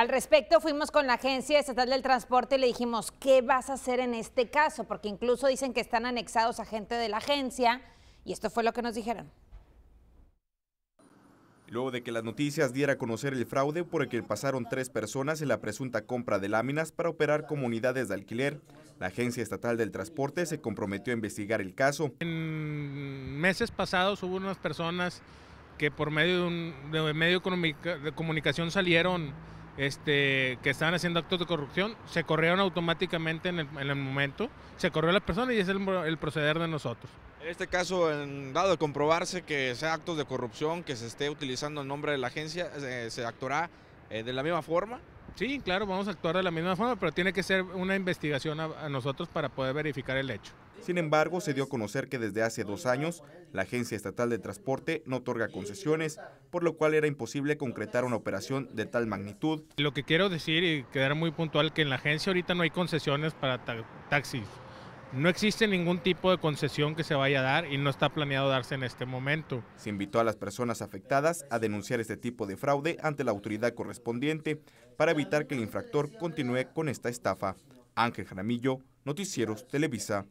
Al respecto, fuimos con la Agencia Estatal del Transporte y le dijimos, ¿qué vas a hacer en este caso? Porque incluso dicen que están anexados a gente de la agencia y esto fue lo que nos dijeron. Luego de que las noticias diera a conocer el fraude por el que pasaron tres personas en la presunta compra de láminas para operar comunidades de alquiler, la Agencia Estatal del Transporte se comprometió a investigar el caso. En meses pasados hubo unas personas que por medio de, un, medio de comunicación salieron este, que estaban haciendo actos de corrupción, se corrieron automáticamente en el, momento, se corrió la persona y es el, proceder de nosotros. En este caso, dado de comprobarse que sea actos de corrupción, que se esté utilizando el nombre de la agencia, eh, se actuará eh, de la misma forma. Sí, claro, vamos a actuar de la misma forma, pero tiene que ser una investigación a, nosotros para poder verificar el hecho. Sin embargo, se dio a conocer que desde hace dos años la Agencia Estatal de Transporte no otorga concesiones, por lo cual era imposible concretar una operación de tal magnitud. Lo que quiero decir y quedar muy puntual, que en la agencia ahorita no hay concesiones para taxis. No existe ningún tipo de concesión que se vaya a dar y no está planeado darse en este momento. Se invitó a las personas afectadas a denunciar este tipo de fraude ante la autoridad correspondiente para evitar que el infractor continúe con esta estafa. Ángel Jaramillo, Noticieros Televisa.